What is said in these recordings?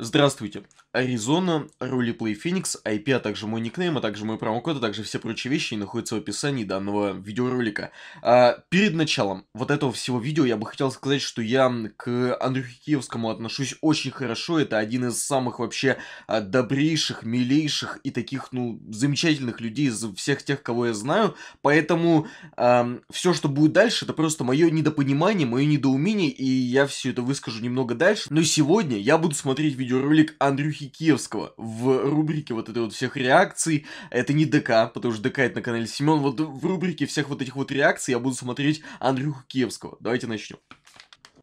Здравствуйте. Аризона, Roleplay Phoenix, IP, а также мой никнейм, а также мой промокод, а также все прочие вещи находятся в описании данного видеоролика. А, перед началом вот этого всего видео я бы хотел сказать, что я к Андрюхе Киевскому отношусь очень хорошо. Это один из самых вообще а, добрейших, милейших и таких, ну, замечательных людей из всех тех, кого я знаю. Поэтому а, все, что будет дальше, это просто мое недопонимание, мое недоумение, и я все это выскажу немного дальше. Но сегодня я буду смотреть видео видеоролик Андрюхи Киевского в рубрике вот этой вот всех реакций. Это не ДК, потому что ДК это на канале Семен. Вот в рубрике всех вот этих вот реакций я буду смотреть Андрюху Киевского. Давайте начнем.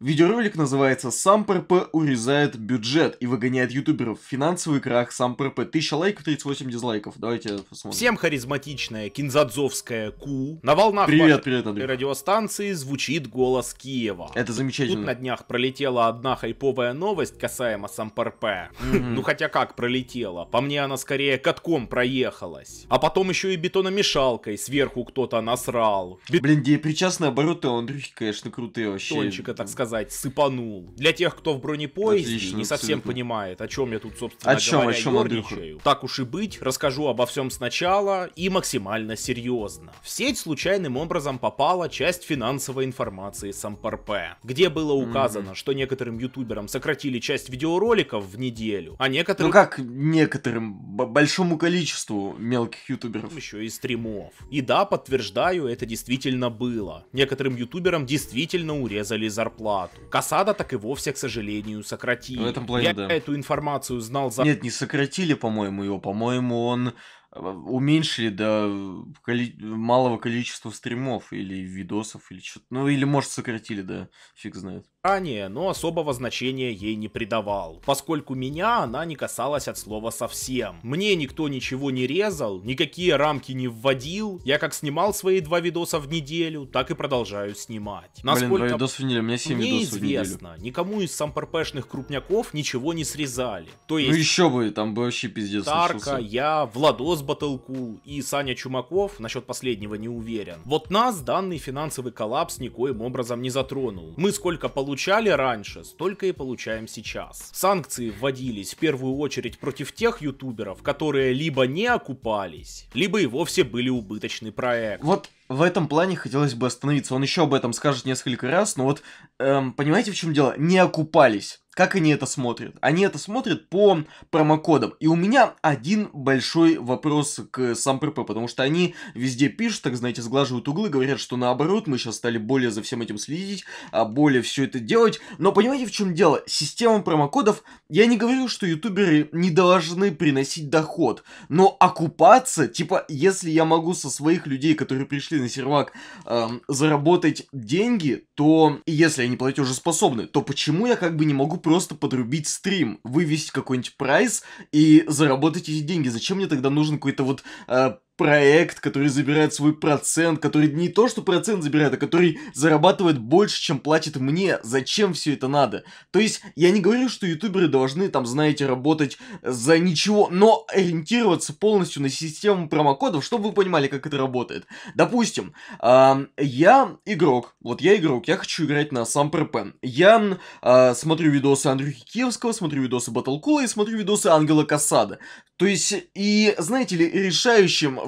Видеоролик называется «Сам ПРП урезает бюджет и выгоняет ютуберов. Финансовый крах сам ПРП». 1000 лайков, 38 дизлайков. Давайте посмотрим. Всем харизматичная кинзадзовская Ку. На волнах привет, привет, Андрей. радиостанции звучит голос Киева. Это замечательно. Тут на днях пролетела одна хайповая новость касаемо Сампарпе. mm Ну хотя как пролетела? По мне она скорее катком проехалась. А потом еще и бетономешалкой сверху кто-то насрал. Блин, где причастный обороты Андрюхи, конечно, крутые вообще. Тончика, так сказать сказать, сыпанул. Для тех, кто в бронепоезде Отлично, не совсем абсолютно. понимает, о чем я тут, собственно о чем, о чем, Так уж и быть, расскажу обо всем сначала и максимально серьезно. В сеть случайным образом попала часть финансовой информации Сампарпе, где было указано, mm-hmm. что некоторым ютуберам сократили часть видеороликов в неделю, а некоторым... Ну как некоторым? Большому количеству мелких ютуберов. Еще и стримов. И да, подтверждаю, это действительно было. Некоторым ютуберам действительно урезали зарплату зарплату. Касада так и вовсе, к сожалению, сократили. В этом плане, Я да. эту информацию знал за... Нет, не сократили, по-моему, его. По-моему, он уменьшили до э, коли... малого количества стримов или видосов или что-то. Ну, или, может, сократили, да, фиг знает. Ранее, но особого значения ей не придавал, поскольку меня она не касалась от слова совсем. Мне никто ничего не резал, никакие рамки не вводил, я как снимал свои два видоса в неделю, так и продолжаю снимать. Насколько... Блин, два видоса в неделю, у меня 7 видосов известно, в неделю. никому из сампрпшных крупняков ничего не срезали. То ну, есть... Ну еще бы, там бы вообще пиздец Тарка, я, Владос Battlecool и Саня Чумаков, насчет последнего не уверен. Вот нас данный финансовый коллапс никоим образом не затронул. Мы сколько получали раньше, столько и получаем сейчас. Санкции вводились в первую очередь против тех ютуберов, которые либо не окупались, либо и вовсе были убыточный проект. Вот в этом плане хотелось бы остановиться. Он еще об этом скажет несколько раз, но вот эм, понимаете, в чем дело? Не окупались. Как они это смотрят? Они это смотрят по промокодам. И у меня один большой вопрос к сам потому что они везде пишут, так знаете, сглаживают углы, говорят, что наоборот, мы сейчас стали более за всем этим следить, а более все это делать. Но понимаете, в чем дело? Система промокодов, я не говорю, что ютуберы не должны приносить доход, но окупаться, типа, если я могу со своих людей, которые пришли на сервак эм, заработать деньги, то если они платежеспособны, то почему я как бы не могу просто подрубить стрим, вывести какой-нибудь прайс и заработать эти деньги? Зачем мне тогда нужен какой-то вот э, проект, который забирает свой процент, который не то что процент забирает, а который зарабатывает больше, чем платит мне. Зачем все это надо? То есть, я не говорю, что ютуберы должны, там, знаете, работать за ничего, но ориентироваться полностью на систему промокодов, чтобы вы понимали, как это работает. Допустим, э, я игрок, вот я игрок, я хочу играть на сам Пен. Я э, смотрю видосы Андрюхи Киевского, смотрю видосы Батлкула и смотрю видосы Ангела Касада. То есть, и, знаете ли, решающим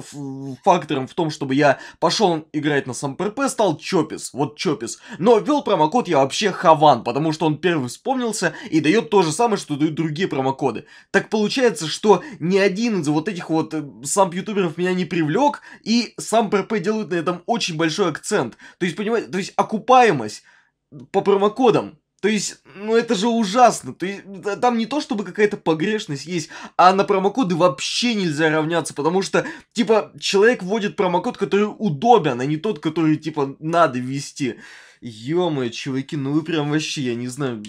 фактором в том, чтобы я пошел играть на сам ПРП, стал Чопис. Вот Чопис. Но ввел промокод я вообще Хаван, потому что он первый вспомнился и дает то же самое, что дают другие промокоды. Так получается, что ни один из вот этих вот э, сам ютуберов меня не привлек, и сам ПРП делает на этом очень большой акцент. То есть, понимаете, то есть окупаемость по промокодам то есть, ну это же ужасно. То есть, там не то, чтобы какая-то погрешность есть, а на промокоды вообще нельзя равняться, потому что, типа, человек вводит промокод, который удобен, а не тот, который, типа, надо ввести. Ё-моё, чуваки, ну вы прям вообще, я не знаю,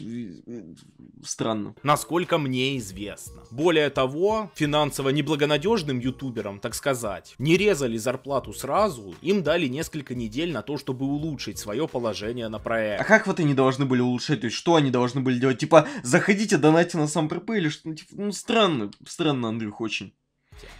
странно. Насколько мне известно. Более того, финансово неблагонадежным ютуберам, так сказать, не резали зарплату сразу, им дали несколько недель на то, чтобы улучшить свое положение на проект. А как вот они должны были улучшать? То есть что они должны были делать? Типа, заходите, донайте на сам ПРП или что? Ну, типа, ну странно, странно, Андрюх, очень.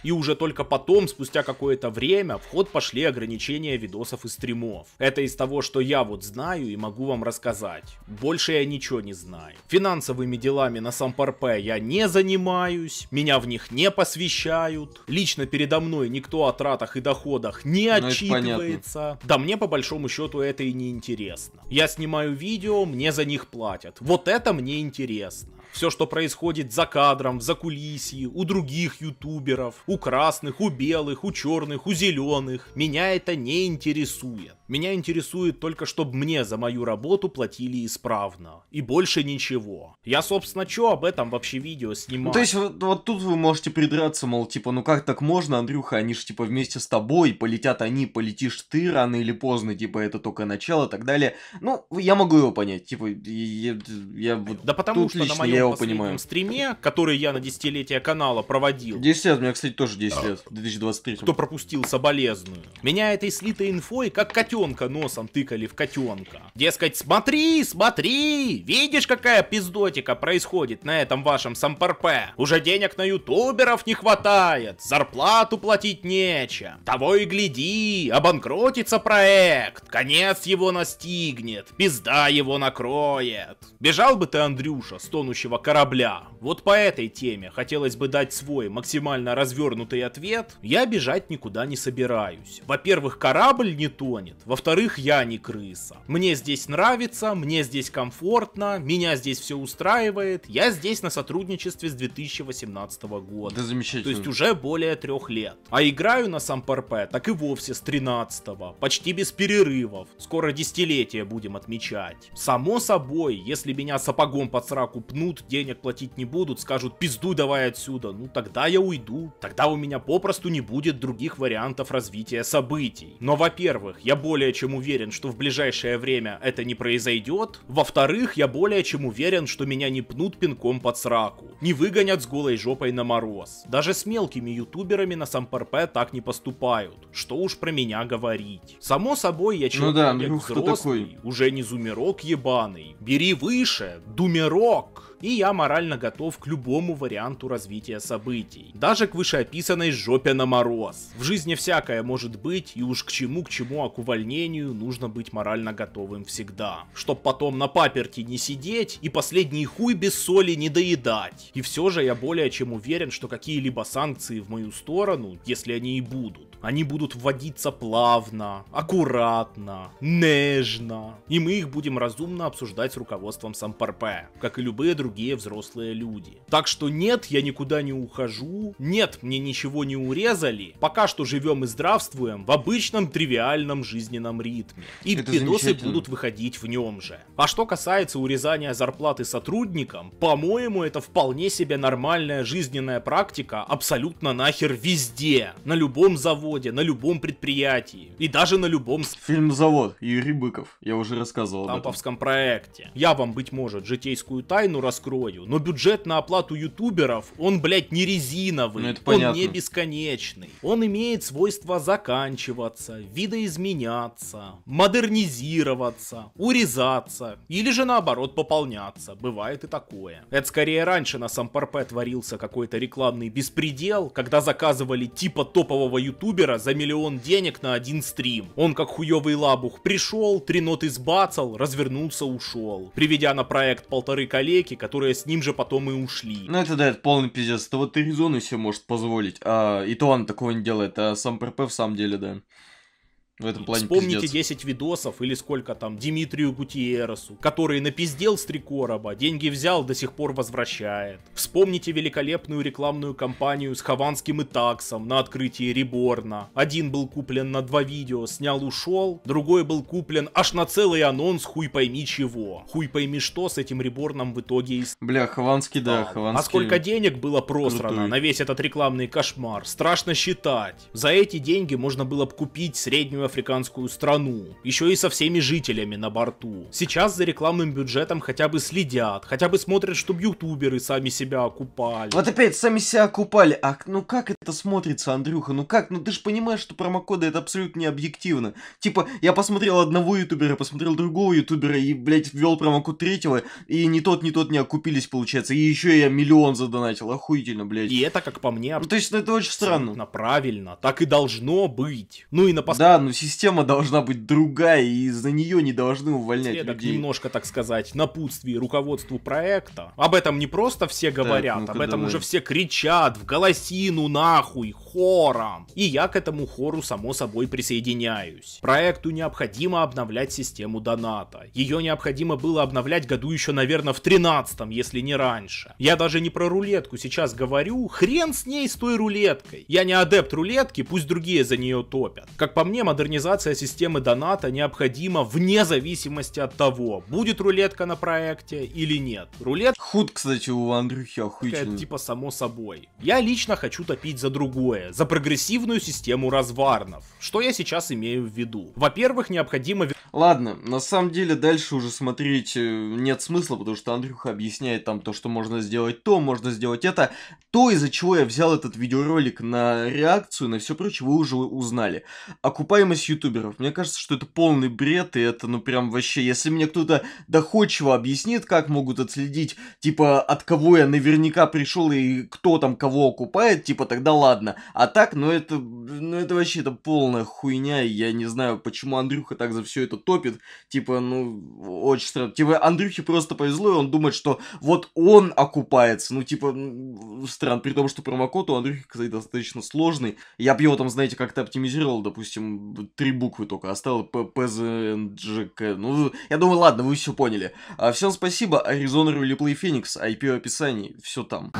И уже только потом, спустя какое-то время, в ход пошли ограничения видосов и стримов. Это из того, что я вот знаю и могу вам рассказать. Больше я ничего не знаю. Финансовыми делами на Сампарпе я не занимаюсь, меня в них не посвящают. Лично передо мной никто о тратах и доходах не ну, отчитывается. Да мне по большому счету это и не интересно. Я снимаю видео, мне за них платят. Вот это мне интересно все, что происходит за кадром, в закулисье, у других ютуберов, у красных, у белых, у черных, у зеленых. Меня это не интересует. Меня интересует только, чтобы мне за мою работу платили исправно. И больше ничего. Я, собственно, что об этом вообще видео снимаю? Ну, то есть, вот, вот тут вы можете придраться, мол, типа, ну как так можно, Андрюха, они же, типа, вместе с тобой, полетят они, полетишь ты рано или поздно, типа, это только начало и так далее. Ну, я могу его понять, типа, я... я вот да потому что на я его понимаю. стриме, который я на десятилетие канала проводил. 10 лет, у меня, кстати, тоже 10 а. лет, 2023. Кто пропустил соболезную. Меня этой слитой инфой, как котенка носом тыкали в котенка. Дескать, смотри, смотри, видишь, какая пиздотика происходит на этом вашем сампарпе. Уже денег на ютуберов не хватает, зарплату платить нечем. Того и гляди, обанкротится проект, конец его настигнет, пизда его накроет. Бежал бы ты, Андрюша, с тонущим тонущего корабля. Вот по этой теме хотелось бы дать свой максимально развернутый ответ. Я бежать никуда не собираюсь. Во-первых, корабль не тонет. Во-вторых, я не крыса. Мне здесь нравится, мне здесь комфортно, меня здесь все устраивает. Я здесь на сотрудничестве с 2018 года. Да замечательно. То есть уже более трех лет. А играю на сам парпе так и вовсе с 13 -го, почти без перерывов. Скоро десятилетие будем отмечать. Само собой, если меня сапогом под сраку пнут, дадут, денег платить не будут, скажут пизду давай отсюда, ну тогда я уйду. Тогда у меня попросту не будет других вариантов развития событий. Но, во-первых, я более чем уверен, что в ближайшее время это не произойдет. Во-вторых, я более чем уверен, что меня не пнут пинком под сраку. Не выгонят с голой жопой на мороз. Даже с мелкими ютуберами на Сампарпе так не поступают. Что уж про меня говорить. Само собой, я ну человек ну да, ну, взрослый, такой? уже не зумерок ебаный. Бери выше, думерок и я морально готов к любому варианту развития событий. Даже к вышеописанной жопе на мороз. В жизни всякое может быть, и уж к чему к чему, а к увольнению нужно быть морально готовым всегда. Чтоб потом на паперти не сидеть и последний хуй без соли не доедать. И все же я более чем уверен, что какие-либо санкции в мою сторону, если они и будут, они будут вводиться плавно, аккуратно, нежно. И мы их будем разумно обсуждать с руководством Сампарпе, как и любые другие взрослые люди. Так что нет, я никуда не ухожу. Нет, мне ничего не урезали. Пока что живем и здравствуем в обычном тривиальном жизненном ритме. И Это видосы будут выходить в нем же. А что касается урезания зарплаты сотрудникам, по-моему, это вполне себе нормальная жизненная практика абсолютно нахер везде. На любом заводе заводе, на любом предприятии и даже на любом... Фильм «Завод» Юрий Быков, я уже рассказывал Амповском проекте. Я вам, быть может, житейскую тайну раскрою, но бюджет на оплату ютуберов, он, блядь, не резиновый, ну, это понятно. он не бесконечный. Он имеет свойство заканчиваться, видоизменяться, модернизироваться, урезаться или же наоборот пополняться. Бывает и такое. Это скорее раньше на Сампарпе творился какой-то рекламный беспредел, когда заказывали типа топового ютубера ютубера за миллион денег на один стрим. Он как хуёвый лабух пришел, три ноты сбацал, развернулся, ушел. Приведя на проект полторы калеки, которые с ним же потом и ушли. Ну это да, это полный пиздец. Это вот Аризона себе может позволить. А, и то он такого не делает, а сам ПРП в самом деле, да. В этом плане Вспомните пиздец. 10 видосов или сколько там Димитрию Гутиересу, который напиздел с три короба, деньги взял, до сих пор возвращает. Вспомните великолепную рекламную кампанию с Хованским и Таксом на открытии Реборна. Один был куплен на два видео, снял, ушел, другой был куплен аж на целый анонс хуй пойми чего. Хуй пойми что с этим Реборном в итоге и... Бля, Хованский, да, а Хованский. А сколько денег было просрано крутой. на весь этот рекламный кошмар, страшно считать. За эти деньги можно было бы купить среднюю африканскую страну, еще и со всеми жителями на борту. Сейчас за рекламным бюджетом хотя бы следят, хотя бы смотрят, чтобы ютуберы сами себя окупали. Вот опять сами себя окупали, а ну как это смотрится, Андрюха, ну как, ну ты же понимаешь, что промокоды это абсолютно не объективно. Типа, я посмотрел одного ютубера, посмотрел другого ютубера и, блядь, ввел промокод третьего, и ни тот, ни тот не окупились, получается, и еще я миллион задонатил, охуительно, блядь. И это, как по мне, ну, то ну, это очень странно. Правильно, так и должно быть. Ну и на пос... Да, ну система должна быть другая, и из-за нее не должны увольнять Следок людей. немножко, так сказать, напутствие руководству проекта. Об этом не просто все говорят, так, об этом давай. уже все кричат в голосину нахуй, хором. И я к этому хору, само собой, присоединяюсь. Проекту необходимо обновлять систему доната. Ее необходимо было обновлять году еще, наверное, в 13 если не раньше. Я даже не про рулетку сейчас говорю, хрен с ней, с той рулеткой. Я не адепт рулетки, пусть другие за нее топят. Как по мне, модернизация модернизация системы доната необходима вне зависимости от того, будет рулетка на проекте или нет. Рулет... Худ, кстати, у Андрюхи охуительный. Типа само собой. Я лично хочу топить за другое, за прогрессивную систему разварнов. Что я сейчас имею в виду? Во-первых, необходимо Ладно, на самом деле дальше уже смотреть э, нет смысла, потому что Андрюха объясняет там то, что можно сделать то, можно сделать это. То, из-за чего я взял этот видеоролик на реакцию, на все прочее, вы уже узнали. Окупаемость ютуберов. Мне кажется, что это полный бред, и это ну прям вообще, если мне кто-то доходчиво объяснит, как могут отследить, типа, от кого я наверняка пришел и кто там кого окупает, типа, тогда ладно. А так, ну это, ну это вообще, это полная хуйня, и я не знаю, почему Андрюха так за все это что-то топит, типа, ну, очень странно. Типа, Андрюхе просто повезло, и он думает, что вот он окупается, ну, типа, странно, при том, что промокод у Андрюхи, кстати, достаточно сложный. Я бы его там, знаете, как-то оптимизировал, допустим, три буквы только оставил, а ПЗНЖК, ну, я думаю, ладно, вы все поняли. А, всем спасибо, Аризона Рулиплей Феникс, IP в описании, все там.